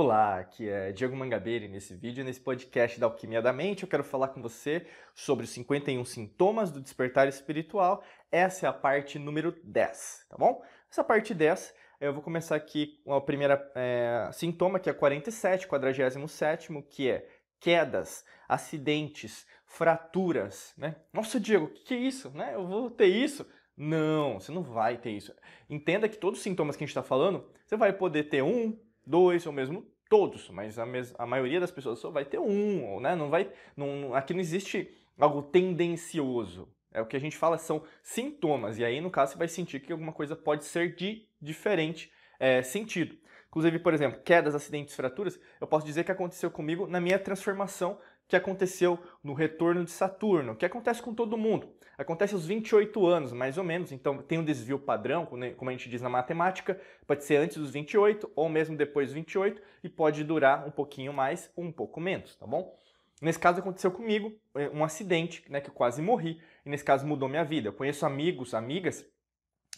Olá, aqui é Diego Mangabeira e nesse vídeo, nesse podcast da Alquimia da Mente, eu quero falar com você sobre os 51 sintomas do despertar espiritual. Essa é a parte número 10, tá bom? Essa parte 10, eu vou começar aqui com a primeira é, sintoma, que é 47, 47, que é quedas, acidentes, fraturas, né? Nossa, Diego, o que, que é isso? Né? Eu vou ter isso? Não, você não vai ter isso. Entenda que todos os sintomas que a gente está falando, você vai poder ter um, dois, ou mesmo todos, mas a, mes a maioria das pessoas só vai ter um, né? Não vai, não, aqui não existe algo tendencioso. É o que a gente fala são sintomas, e aí no caso você vai sentir que alguma coisa pode ser de diferente é, sentido. Inclusive, por exemplo, quedas, acidentes, fraturas, eu posso dizer que aconteceu comigo na minha transformação que aconteceu no retorno de Saturno, que acontece com todo mundo acontece aos 28 anos, mais ou menos, então tem um desvio padrão, como a gente diz na matemática, pode ser antes dos 28 ou mesmo depois dos 28 e pode durar um pouquinho mais ou um pouco menos, tá bom? Nesse caso aconteceu comigo é, um acidente, né, que eu quase morri, e nesse caso mudou minha vida. Eu conheço amigos, amigas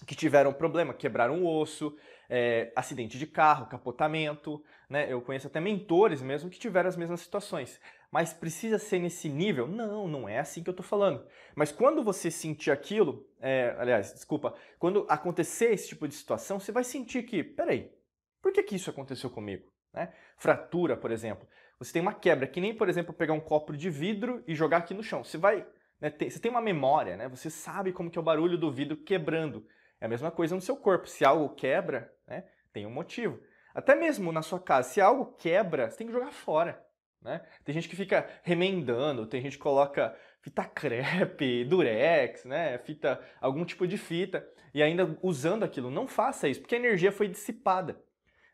que tiveram problema, quebraram o osso, é, acidente de carro, capotamento, né? Eu conheço até mentores mesmo que tiveram as mesmas situações mas precisa ser nesse nível? Não, não é assim que eu estou falando. Mas quando você sentir aquilo, é, aliás, desculpa, quando acontecer esse tipo de situação, você vai sentir que, peraí, por que, que isso aconteceu comigo? Né? Fratura, por exemplo. Você tem uma quebra, que nem, por exemplo, pegar um copo de vidro e jogar aqui no chão. Você vai. Né, ter, você tem uma memória, né? Você sabe como que é o barulho do vidro quebrando. É a mesma coisa no seu corpo. Se algo quebra, né, tem um motivo. Até mesmo na sua casa, se algo quebra, você tem que jogar fora. Né? Tem gente que fica remendando, tem gente que coloca fita crepe, durex, né? Fita, algum tipo de fita, e ainda usando aquilo. Não faça isso, porque a energia foi dissipada.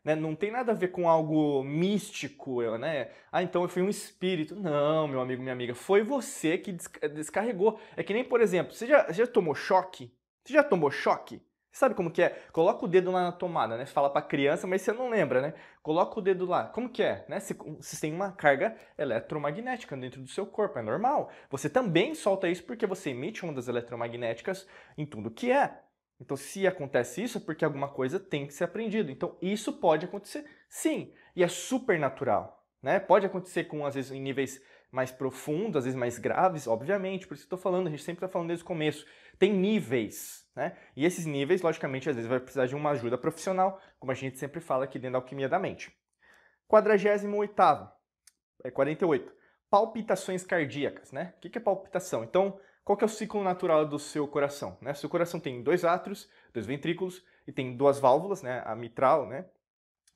Né? Não tem nada a ver com algo místico, né? Ah, então eu fui um espírito. Não, meu amigo, minha amiga, foi você que descarregou. É que nem, por exemplo, você já, você já tomou choque? Você já tomou choque? Sabe como que é? Coloca o dedo lá na tomada, né? Fala pra criança, mas você não lembra, né? Coloca o dedo lá. Como que é? Né? Você, você tem uma carga eletromagnética dentro do seu corpo, é normal. Você também solta isso porque você emite ondas eletromagnéticas em tudo que é. Então, se acontece isso, é porque alguma coisa tem que ser aprendido. Então, isso pode acontecer, sim. E é super natural, né? Pode acontecer com, às vezes, em níveis mais profundo, às vezes mais graves, obviamente, por isso que estou falando, a gente sempre está falando desde o começo. Tem níveis, né? E esses níveis, logicamente, às vezes vai precisar de uma ajuda profissional, como a gente sempre fala aqui dentro da alquimia da mente. 48 é 48. Palpitações cardíacas, né? O que é palpitação? Então, qual que é o ciclo natural do seu coração? Né? Seu coração tem dois átrios, dois ventrículos e tem duas válvulas, né? A mitral, né?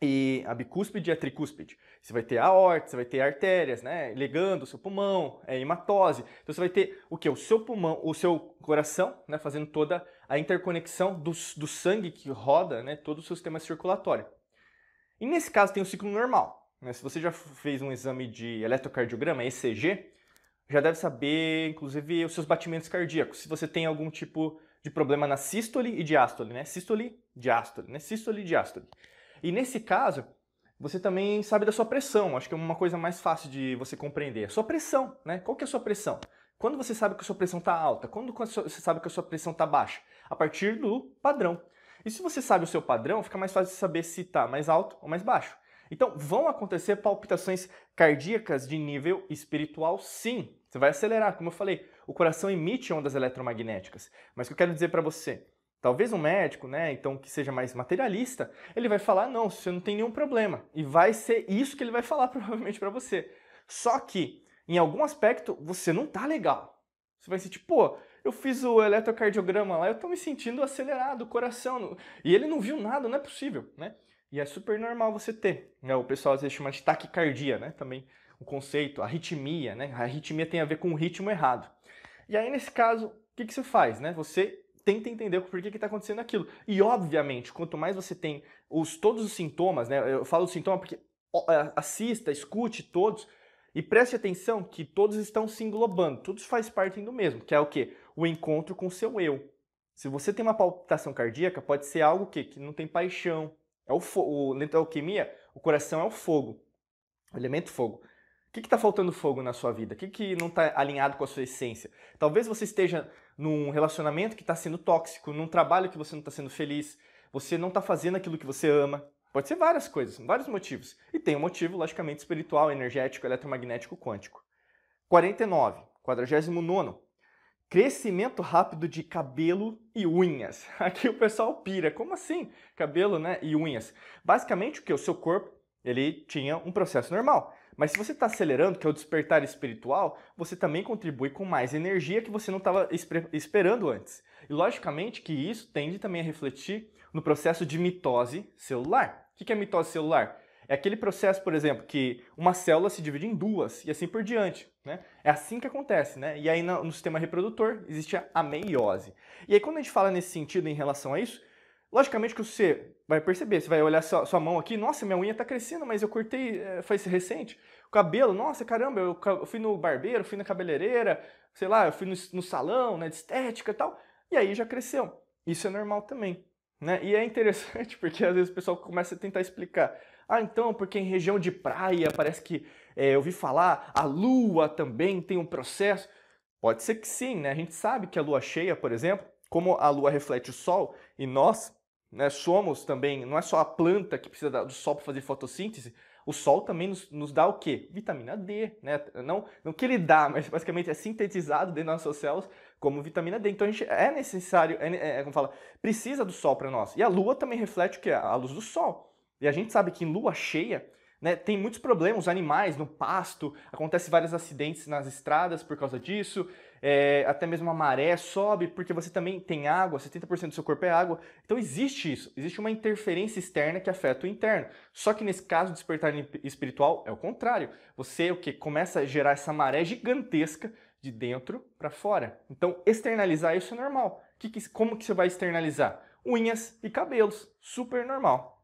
E a bicúspide e a tricúspide. Você vai ter aorta, você vai ter artérias, né? Ligando o seu pulmão, é hematose. Então você vai ter o que? O seu pulmão, o seu coração, né? Fazendo toda a interconexão do, do sangue que roda, né? Todo o seu sistema circulatório. E nesse caso tem o ciclo normal. Né? Se você já fez um exame de eletrocardiograma, ECG, já deve saber, inclusive, os seus batimentos cardíacos. Se você tem algum tipo de problema na sístole e diástole, né? Sístole, diástole, né? Sístole e diástole. E nesse caso, você também sabe da sua pressão. Acho que é uma coisa mais fácil de você compreender. A sua pressão, né? Qual que é a sua pressão? Quando você sabe que a sua pressão está alta? Quando você sabe que a sua pressão está baixa? A partir do padrão. E se você sabe o seu padrão, fica mais fácil de saber se está mais alto ou mais baixo. Então, vão acontecer palpitações cardíacas de nível espiritual, sim. Você vai acelerar, como eu falei, o coração emite ondas eletromagnéticas. Mas o que eu quero dizer para você Talvez um médico, né, então que seja mais materialista, ele vai falar: "Não, você não tem nenhum problema". E vai ser isso que ele vai falar provavelmente para você. Só que em algum aspecto você não tá legal. Você vai sentir, pô, eu fiz o eletrocardiograma lá, eu tô me sentindo acelerado, o coração. E ele não viu nada, não é possível, né? E é super normal você ter. Né? O pessoal às vezes chama de taquicardia, né? Também o conceito, arritmia, né? A arritmia tem a ver com o ritmo errado. E aí, nesse caso, o que, que você faz, né? Você tenta entender por que está acontecendo aquilo. E, obviamente, quanto mais você tem os, todos os sintomas, né? Eu falo sintoma porque é, assista, escute todos e preste atenção que todos estão se englobando, todos faz parte do mesmo, que é o quê? O encontro com o seu eu. Se você tem uma palpitação cardíaca, pode ser algo que, que não tem paixão. É o fogo. Dentro da alquimia, o coração é o fogo, o elemento fogo. O que está faltando fogo na sua vida? O que, que não está alinhado com a sua essência? Talvez você esteja num relacionamento que está sendo tóxico, num trabalho que você não está sendo feliz, você não está fazendo aquilo que você ama. Pode ser várias coisas, vários motivos. E tem um motivo, logicamente, espiritual, energético, eletromagnético, quântico. 49, 49. Crescimento rápido de cabelo e unhas. Aqui o pessoal pira. Como assim? Cabelo né, e unhas. Basicamente, o que? O seu corpo ele tinha um processo normal. Mas se você está acelerando, que é o despertar espiritual, você também contribui com mais energia que você não estava esperando antes. E logicamente que isso tende também a refletir no processo de mitose celular. O que é mitose celular? É aquele processo, por exemplo, que uma célula se divide em duas e assim por diante. Né? É assim que acontece, né? E aí no, no sistema reprodutor existe a meiose. E aí quando a gente fala nesse sentido em relação a isso, Logicamente que você vai perceber, você vai olhar sua, sua mão aqui, nossa, minha unha está crescendo, mas eu cortei, faz eh, foi recente. O cabelo, nossa, caramba, eu, eu, fui no barbeiro, fui na cabeleireira, sei lá, eu fui no, no salão, né, de estética e tal, e aí já cresceu. Isso é normal também, né? E é interessante porque às vezes o pessoal começa a tentar explicar. Ah, então, porque em região de praia parece que, é, eu ouvi falar, a lua também tem um processo. Pode ser que sim, né? A gente sabe que a lua cheia, por exemplo, como a lua reflete o sol e nós né, somos também, não é só a planta que precisa do sol para fazer fotossíntese, o sol também nos, nos, dá o quê? Vitamina D, né? Não, não que ele dá, mas basicamente é sintetizado dentro das nossas células como vitamina D. Então a gente é necessário, é, é como fala, precisa do sol para nós. E a lua também reflete o que? A luz do sol. E a gente sabe que em lua cheia, né, tem muitos problemas, animais no pasto, acontece vários acidentes nas estradas por causa disso é, até mesmo a maré sobe, porque você também tem água, 70% do seu corpo é água. Então existe isso, existe uma interferência externa que afeta o interno. Só que nesse caso, despertar espiritual é o contrário. Você o que começa a gerar essa maré gigantesca de dentro para fora. Então externalizar isso é normal. Que que, como que você vai externalizar? Unhas e cabelos, super normal.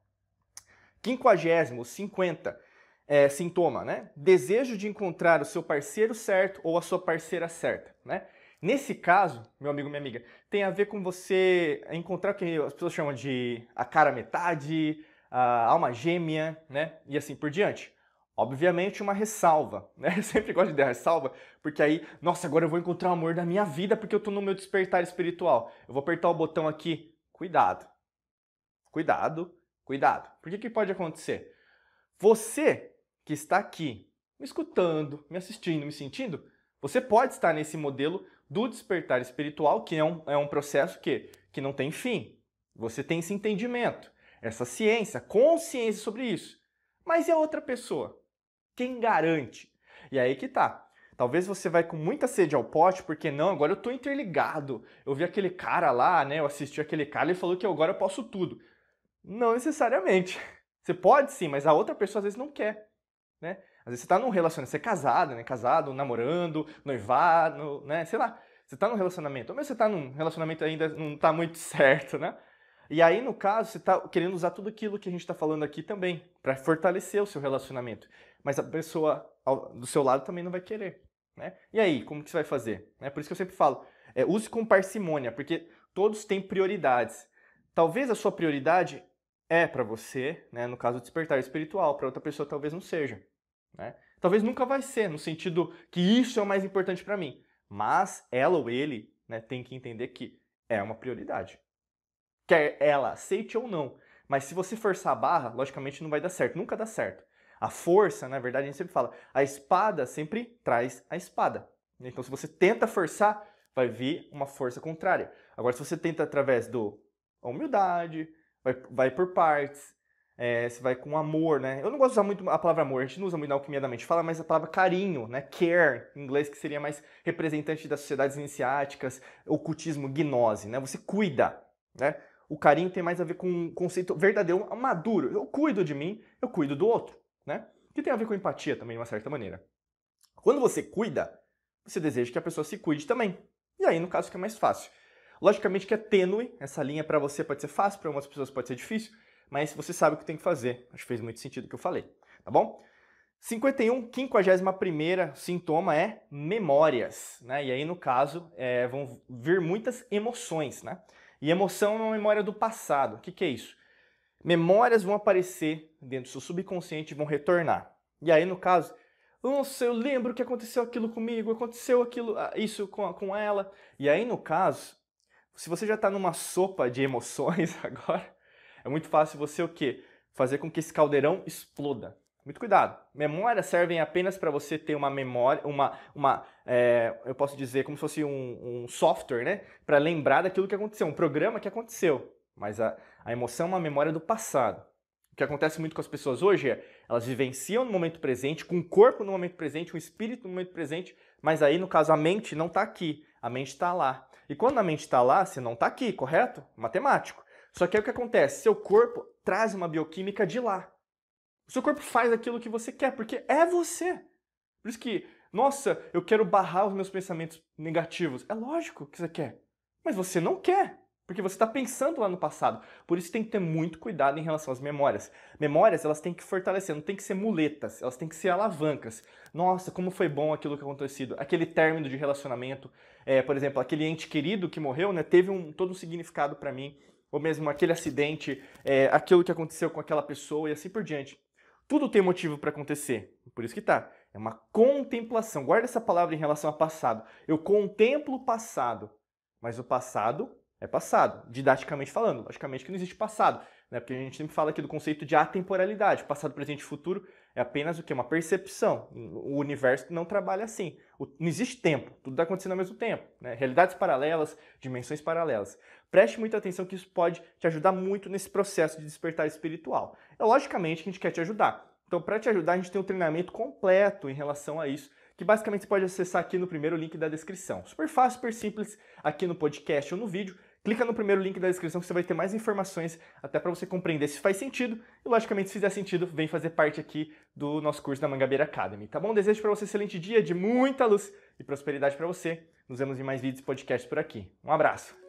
Quinquagésimo, 50 é, sintoma, né? Desejo de encontrar o seu parceiro certo ou a sua parceira certa, né? Nesse caso, meu amigo, minha amiga, tem a ver com você encontrar o que as pessoas chamam de a cara metade, a alma gêmea, né? E assim por diante. Obviamente, uma ressalva, né? Eu sempre gosto de dar ressalva, porque aí, nossa, agora eu vou encontrar o amor da minha vida porque eu tô no meu despertar espiritual. Eu vou apertar o botão aqui, cuidado. Cuidado, cuidado. Por que que pode acontecer? Você que está aqui me escutando, me assistindo, me sentindo, você pode estar nesse modelo do despertar espiritual, que é um, é um processo que, que não tem fim. Você tem esse entendimento, essa ciência, consciência sobre isso. Mas é outra pessoa? Quem garante? E aí que tá. Talvez você vai com muita sede ao pote, porque não, agora eu tô interligado. Eu vi aquele cara lá, né? Eu assisti aquele cara e falou que agora eu posso tudo. Não necessariamente. Você pode sim, mas a outra pessoa às vezes não quer né? Às vezes você está num relacionamento, você é casado, né? Casado, namorando, noivado, né? Sei lá. Você está num relacionamento, ou mesmo você está num relacionamento ainda não está muito certo, né? E aí, no caso, você está querendo usar tudo aquilo que a gente está falando aqui também, para fortalecer o seu relacionamento. Mas a pessoa ao, do seu lado também não vai querer, né? E aí, como que você vai fazer? É por isso que eu sempre falo, é, use com parcimônia, porque todos têm prioridades. Talvez a sua prioridade é para você, né, no caso despertar espiritual, para outra pessoa talvez não seja, né? Talvez nunca vai ser, no sentido que isso é o mais importante para mim, mas ela ou ele, né, tem que entender que é uma prioridade. Quer ela aceite ou não, mas se você forçar a barra, logicamente não vai dar certo, nunca dá certo. A força, na verdade, a gente sempre fala, a espada sempre traz a espada. Então se você tenta forçar, vai vir uma força contrária. Agora se você tenta através do humildade, vai, vai por partes, é, você vai com amor, né? Eu não gosto de usar muito a palavra amor, a gente não usa muito na alquimia da mente, fala mais a palavra carinho, né? Care, em inglês, que seria mais representante das sociedades iniciáticas, ocultismo, gnose, né? Você cuida, né? O carinho tem mais a ver com um conceito verdadeiro, maduro. Eu cuido de mim, eu cuido do outro, né? Que tem a ver com empatia também, de uma certa maneira. Quando você cuida, você deseja que a pessoa se cuide também. E aí, no caso, fica mais fácil. Logicamente que é tênue, essa linha para você pode ser fácil, para algumas pessoas pode ser difícil, mas você sabe o que tem que fazer. Acho que fez muito sentido o que eu falei, tá bom? 51, 51 sintoma é memórias, né? E aí, no caso, é, vão vir muitas emoções, né? E emoção é uma memória do passado. O que, que é isso? Memórias vão aparecer dentro do seu subconsciente e vão retornar. E aí, no caso, nossa, eu lembro que aconteceu aquilo comigo, aconteceu aquilo, ah, isso com, com ela. E aí, no caso, se você já está numa sopa de emoções agora, é muito fácil você o quê? Fazer com que esse caldeirão exploda. Muito cuidado. Memórias servem apenas para você ter uma memória, uma, uma é, eu posso dizer como se fosse um, um software, né? Para lembrar daquilo que aconteceu, um programa que aconteceu. Mas a, a emoção é uma memória do passado. O que acontece muito com as pessoas hoje é elas vivenciam no momento presente, com o corpo no momento presente, o espírito no momento presente, mas aí, no caso, a mente não está aqui, a mente está lá. E quando a mente está lá, você não está aqui, correto? Matemático. Só que aí o que acontece? Seu corpo traz uma bioquímica de lá. O seu corpo faz aquilo que você quer, porque é você. Por isso que, nossa, eu quero barrar os meus pensamentos negativos. É lógico que você quer, mas você não quer. Porque você está pensando lá no passado. Por isso tem que ter muito cuidado em relação às memórias. Memórias, elas têm que fortalecer, não tem que ser muletas, elas têm que ser alavancas. Nossa, como foi bom aquilo que acontecido. Aquele término de relacionamento, é, por exemplo, aquele ente querido que morreu, né, teve um, todo um significado para mim. Ou mesmo aquele acidente, é, aquilo que aconteceu com aquela pessoa e assim por diante. Tudo tem motivo para acontecer. Por isso que tá. É uma contemplação. Guarda essa palavra em relação ao passado. Eu contemplo o passado. Mas o passado é passado, didaticamente falando. Logicamente que não existe passado, né? Porque a gente sempre fala aqui do conceito de atemporalidade. Passado, presente e futuro é apenas o que? Uma percepção. O universo não trabalha assim. O, não existe tempo, tudo está acontecendo ao mesmo tempo. Né? Realidades paralelas, dimensões paralelas. Preste muita atenção que isso pode te ajudar muito nesse processo de despertar espiritual. É logicamente que a gente quer te ajudar. Então, para te ajudar, a gente tem um treinamento completo em relação a isso que basicamente você pode acessar aqui no primeiro link da descrição. Super fácil, super simples, aqui no podcast ou no vídeo. Clica no primeiro link da descrição que você vai ter mais informações até para você compreender se faz sentido e, logicamente, se fizer sentido, vem fazer parte aqui do nosso curso da Mangabeira Academy, tá bom? Desejo para você um excelente dia de muita luz e prosperidade para você. Nos vemos em mais vídeos e podcasts por aqui. Um abraço!